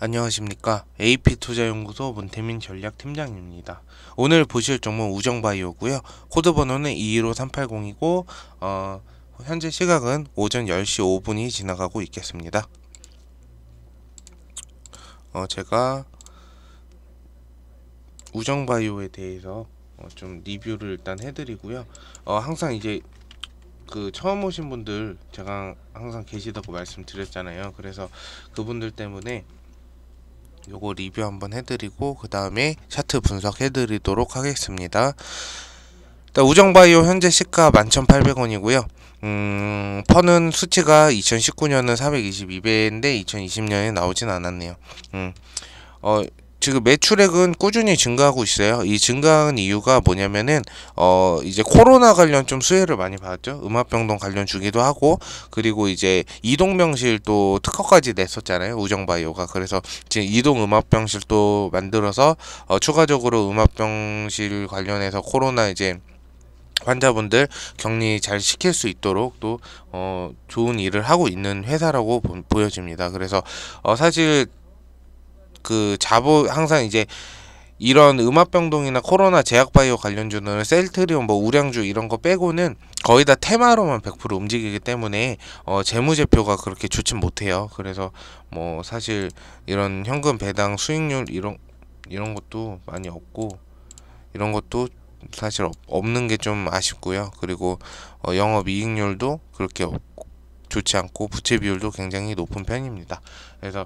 안녕하십니까 AP투자연구소 문태민 전략팀장입니다. 오늘 보실 종목 우정바이오고요. 코드 번호는 215380이고 어, 현재 시각은 오전 10시 5분이 지나가고 있겠습니다. 어, 제가 우정바이오에 대해서 어, 좀 리뷰를 일단 해드리고요. 어, 항상 이제 그 처음 오신 분들 제가 항상 계시다고 말씀드렸잖아요. 그래서 그분들 때문에 요거 리뷰 한번 해드리고 그 다음에 차트 분석해드리도록 하겠습니다. 일 우정바이오 현재 시가 11,800원이고요. 음, 퍼는 수치가 2019년은 422배인데 2020년에 나오진 않았네요. 음, 어, 지금 매출액은 꾸준히 증가하고 있어요. 이 증가한 이유가 뭐냐면은 어 이제 코로나 관련 좀 수혜를 많이 받았죠. 음압병동 관련 주기도 하고 그리고 이제 이동병실 도 특허까지 냈었잖아요. 우정바이오가 그래서 지금 이동 음압병실 도 만들어서 어 추가적으로 음압병실 관련해서 코로나 이제 환자분들 격리 잘 시킬 수 있도록 또 어, 좋은 일을 하고 있는 회사라고 보, 여집니다 그래서 어, 사실 그 자보 항상 이제 이런 음압병동이나 코로나 제약바이오 관련주는 셀트리온 뭐 우량주 이런 거 빼고는 거의 다 테마로만 100% 움직이기 때문에 어 재무제표가 그렇게 좋진 못해요. 그래서 뭐 사실 이런 현금 배당 수익률 이런 이런 것도 많이 없고 이런 것도 사실 없는 게 좀 아쉽고요. 그리고 어 영업 이익률도 그렇게 없고 좋지 않고 부채 비율도 굉장히 높은 편입니다. 그래서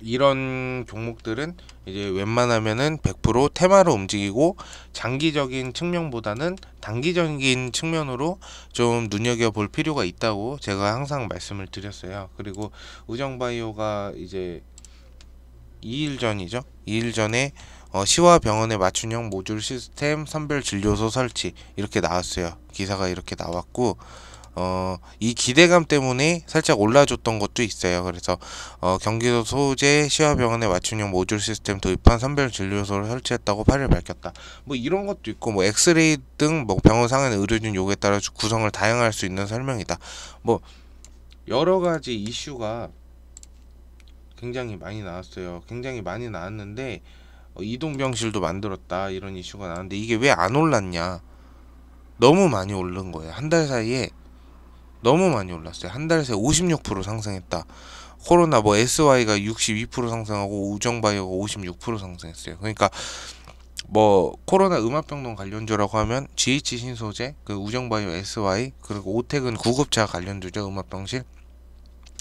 이런 종목들은 이제 웬만하면은 100% 테마로 움직이고 장기적인 측면보다는 단기적인 측면으로 좀 눈여겨 볼 필요가 있다고 제가 항상 말씀을 드렸어요. 그리고 우정바이오가 이제 2일 전이죠. 2일 전에 어, 시와 병원의 맞춤형 모듈 시스템 선별 진료소 설치 이렇게 나왔어요. 기사가 이렇게 나왔고 어, 이 기대감 때문에 살짝 올라줬던 것도 있어요. 그래서 어, 경기도 소재 시화병원의 맞춤형 모듈 시스템 도입한 선별 진료소를 설치했다고 8일 밝혔다. 뭐 이런 것도 있고 뭐 엑스레이 등 뭐 병원 상한 의료진 요구에 따라 구성을 다양할 수 있는 설명이다. 뭐 여러 가지 이슈가 굉장히 많이 나왔어요. 굉장히 많이 나왔는데 어, 이동병실도 만들었다 이런 이슈가 나왔는데 이게 왜 안 올랐냐? 너무 많이 오른 거예요. 한 달 사이에 너무 많이 올랐어요. 한 달 새 56% 상승했다. 코로나 뭐 SY가 62% 상승하고 우정바이오가 56% 상승했어요. 그러니까 뭐 코로나 음압병동 관련주라고 하면 GH 신소재, 그 우정바이오 SY 그리고 오택은 구급차 관련주죠 음압병실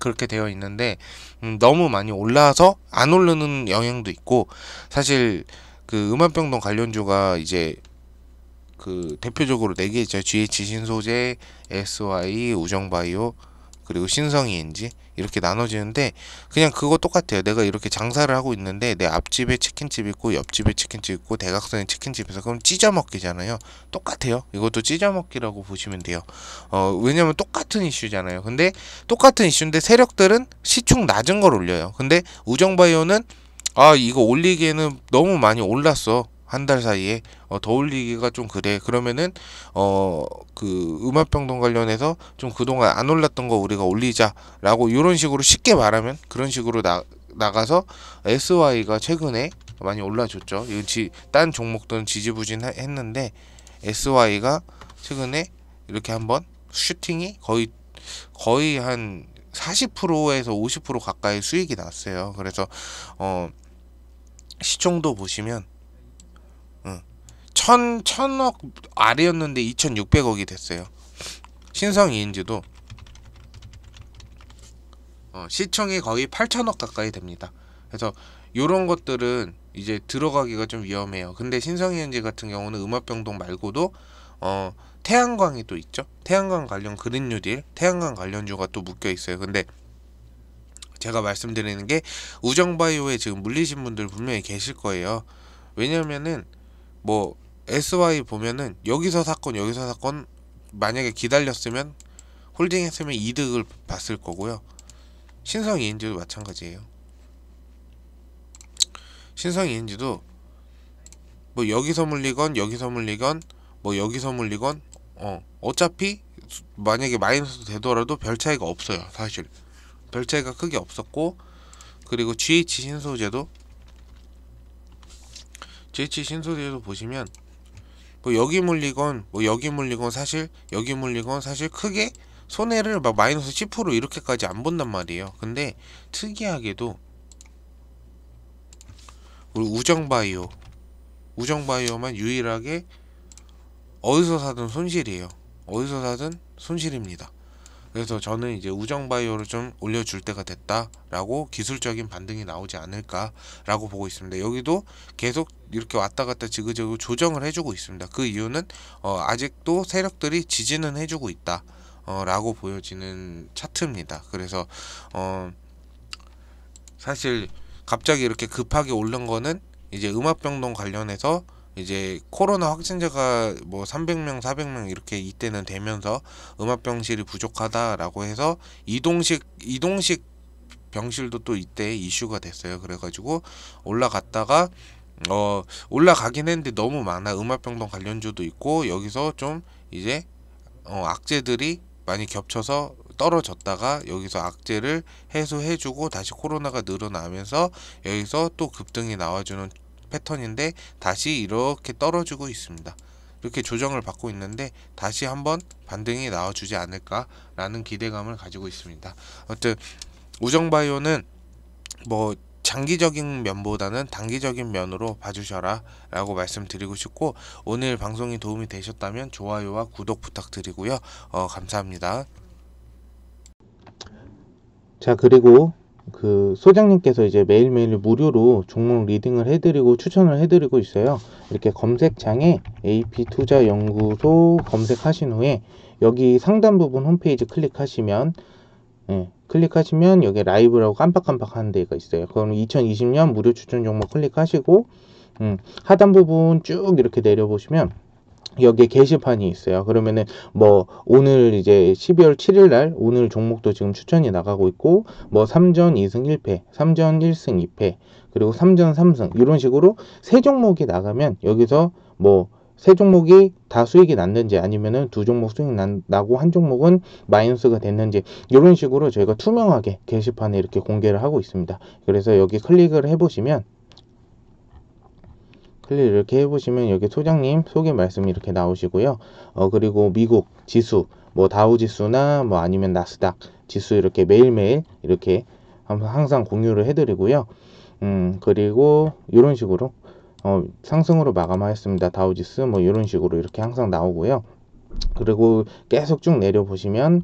그렇게 되어 있는데 음, 너무 많이 올라서 안 오르는 영향도 있고 사실 그 음압병동 관련주가 이제 그 대표적으로 네 개죠. 있 GH 신소재, SY, 우정바이오, 그리고 신성이인지 이렇게 나눠지는데 그냥 그거 똑같아요. 내가 이렇게 장사를 하고 있는데 내 앞집에 치킨집 있고 옆집에 치킨집 있고 대각선에 치킨집에서 그럼 찢어먹기잖아요. 똑같아요. 이것도 찢어먹기라고 보시면 돼요. 어 왜냐면 똑같은 이슈잖아요. 근데 똑같은 이슈인데 세력들은 시총 낮은 걸 올려요. 근데 우정바이오는 아 이거 올리기에는 너무 많이 올랐어. 한달 사이에 어, 더 올리기가 좀 그래 그러면은 어 그 음압병동 관련해서 좀 그동안 안 올랐던 거 우리가 올리자라고 이런 식으로 쉽게 말하면 그런 식으로 나, 나가서 SY가 최근에 많이 올라줬죠. 이건 지, 딴 종목들은 지지부진했는데 SY가 최근에 이렇게 한번 슈팅이 거의 거의 한 40%에서 50% 가까이 수익이 났어요. 그래서 어 시총도 보시면 천, 천억 아래였는데 2,600억이 됐어요. 신성 이인지도 어, 시청이 거의 8천억 가까이 됩니다. 그래서 요런 것들은 이제 들어가기가 좀 위험해요. 근데 신성 이인지 같은 경우는 음압병동 말고도 어, 태양광이 또 있죠. 태양광 관련 그린 뉴딜, 태양광 관련주가 또 묶여 있어요. 근데 제가 말씀드리는 게 우정바이오에 지금 물리신 분들 분명히 계실 거예요. 왜냐면은 뭐 SY 보면은 여기서 사건 여기서 사건 만약에 기다렸으면 홀딩했으면 이득을 봤을 거고요. 신성 ENG도 마찬가지예요. 신성 ENG도 뭐 여기서 물리건 여기서 물리건 뭐 여기서 물리건 어 어차피 만약에 마이너스 되더라도 별 차이가 없어요 사실 별 차이가 크게 없었고 그리고 GH 신소재도 GH 신소재도 보시면 뭐 여기 물리건 뭐 여기 물리건 사실 여기 물리건 사실 크게 손해를 막 마이너스 10% 이렇게까지 안 본단 말이에요. 근데 특이하게도 우리 우정바이오 우정바이오만 유일하게 어디서 사든 손실이에요. 어디서 사든 손실입니다. 그래서 저는 이제 우정 바이오를 좀 올려줄 때가 됐다라고 기술적인 반등이 나오지 않을까라고 보고 있습니다. 여기도 계속 이렇게 왔다 갔다 지그재그 조정을 해주고 있습니다. 그 이유는 어, 아직도 세력들이 지지는 해주고 있다. 어, 라고 보여지는 차트입니다. 그래서 어, 사실 갑자기 이렇게 급하게 오른 거는 이제 음압병동 관련해서 이제 코로나 확진자가 뭐 300명, 400명 이렇게 이때는 되면서 음압병실이 부족하다라고 해서 이동식 이동식 병실도 또 이때 이슈가 됐어요. 그래가지고 올라갔다가 어 올라가긴 했는데 너무 많아 음압병동 관련주도 있고 여기서 좀 이제 어 악재들이 많이 겹쳐서 떨어졌다가 여기서 악재를 해소해주고 다시 코로나가 늘어나면서 여기서 또 급등이 나와주는 패턴인데 다시 이렇게 떨어지고 있습니다. 이렇게 조정을 받고 있는데 다시 한번 반등이 나와주지 않을까라는 기대감을 가지고 있습니다. 어쨌든 우정바이오는 뭐 장기적인 면보다는 단기적인 면으로 봐주셔라 라고 말씀드리고 싶고 오늘 방송이 도움이 되셨다면 좋아요와 구독 부탁드리고요. 어, 감사합니다. 자 그리고 그 소장님께서 이제 매일매일 무료로 종목 리딩을 해드리고 추천을 해드리고 있어요. 이렇게 검색창에 AP투자연구소 검색하신 후에 여기 상단 부분 홈페이지 클릭하시면 예, 클릭하시면 여기 라이브라고 깜빡깜빡하는 데가 있어요. 그럼 2020년 무료 추천 종목 클릭하시고 음, 하단 부분 쭉 이렇게 내려보시면 여기에 게시판이 있어요. 그러면은 뭐 오늘 이제 12월 7일 날 오늘 종목도 지금 추천이 나가고 있고 뭐 3전 2승 1패, 3전 1승 2패, 그리고 3전 3승 이런 식으로 세 종목이 나가면 여기서 뭐 세 종목이 다 수익이 났는지 아니면은 두 종목 수익 나고 한 종목은 마이너스가 됐는지 이런 식으로 저희가 투명하게 게시판에 이렇게 공개를 하고 있습니다. 그래서 여기 클릭을 해보시면 클릭 이렇게 해보시면 여기 소장님 소개 말씀이 이렇게 나오시고요. 어, 그리고 미국 지수, 뭐 다우 지수나 뭐 아니면 나스닥 지수 이렇게 매일매일 이렇게 항상 공유를 해드리고요. 음, 그리고 이런 식으로 어, 상승으로 마감하였습니다. 다우지수뭐 이런 식으로 이렇게 항상 나오고요. 그리고 계속 쭉 내려보시면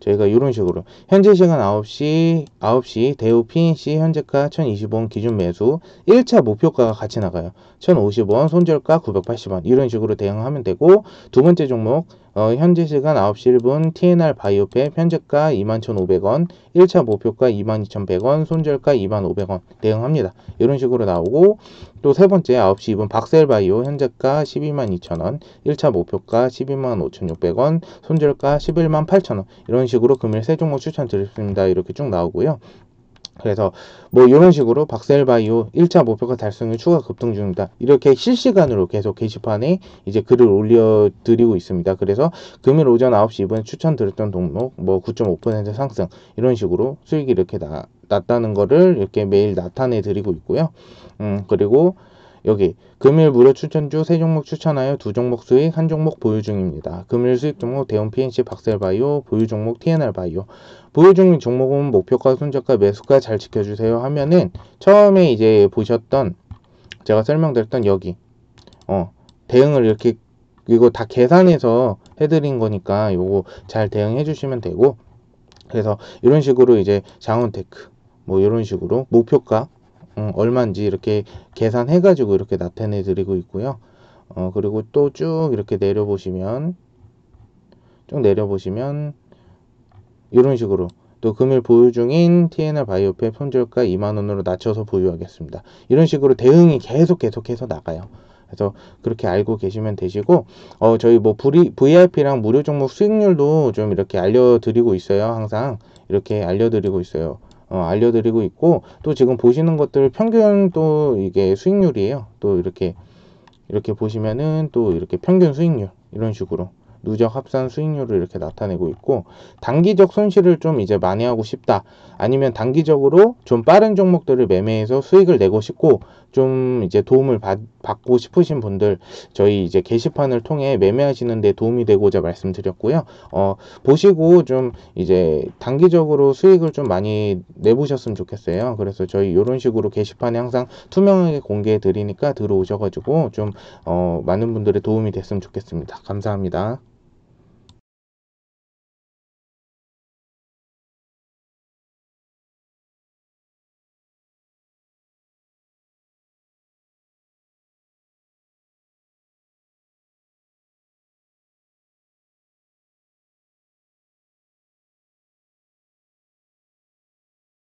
저희가 이런 식으로 현재 시간 9시 9시 대우 PNC 현재가 1020원 기준 매수 1차 목표가가 같이 나가요 1050원 손절가 980원 이런 식으로 대응하면 되고 두 번째 종목 어, 현재 시간 9시 1분 TNR 바이오페현제가 21,500원, 1차 목표가 22,100원, 손절가 2,500원 대응합니다. 이런 식으로 나오고 또 세 번째 9시 2분 박셀바이오 현재가 122,000원, 1차 목표가 125,600원, 손절가 118,000원 이런 식으로 금일 세 종목 추천드렸습니다. 이렇게 쭉 나오고요. 그래서 뭐 이런 식으로 박셀바이오 1차 목표가 달성률 추가 급등 중입니다. 이렇게 실시간으로 계속 게시판에 이제 글을 올려드리고 있습니다. 그래서 금일 오전 9시 이번에 추천드렸던 동목뭐 9.5% 상승 이런 식으로 수익이 이렇게 나, 났다는 거를 이렇게 매일 나타내 드리고 있고요. 음 그리고 여기 금일 무료 추천주 세 종목 추천하여 두 종목 수익 한 종목 보유 중입니다. 금일 수익 종목 대운 PNC 박셀바이오 보유 종목 TNR 바이오 보유 중인 종목은 목표가, 손절가, 매수가 잘 지켜주세요 하면은 처음에 이제 보셨던 제가 설명드렸던 여기 어 대응을 이렇게 이거 다 계산해서 해드린 거니까 요거 잘 대응해 주시면 되고 그래서 이런 식으로 이제 장원테크 뭐 이런 식으로 목표가 음, 얼마인지 이렇게 계산해 가지고 이렇게 나타내 드리고 있고요 어 그리고 또 쭉 이렇게 내려 보시면 쭉 내려 보시면 이런 식으로 또 금일 보유 중인 TNR 바이오페 품절가 2만원으로 낮춰서 보유하겠습니다. 이런 식으로 대응이 계속 계속해서 나가요. 그래서 그렇게 알고 계시면 되시고 어 저희 뭐 VIP랑 무료 종목 수익률도 좀 이렇게 알려드리고 있어요. 항상 이렇게 알려드리고 있어요. 어, 알려드리고 있고 또 지금 보시는 것들 평균 또 이게 수익률이에요. 또 이렇게 이렇게 보시면은 또 이렇게 평균 수익률 이런 식으로 누적 합산 수익률을 이렇게 나타내고 있고 단기적 손실을 좀 이제 많이 하고 싶다 아니면 단기적으로 좀 빠른 종목들을 매매해서 수익을 내고 싶고 좀 이제 도움을 받, 받고 싶으신 분들 저희 이제 게시판을 통해 매매하시는데 도움이 되고자 말씀드렸고요 어 보시고 좀 이제 단기적으로 수익을 좀 많이 내보셨으면 좋겠어요 그래서 저희 이런 식으로 게시판에 항상 투명하게 공개해 드리니까 들어오셔가지고 좀 어, 많은 분들의 도움이 됐으면 좋겠습니다 감사합니다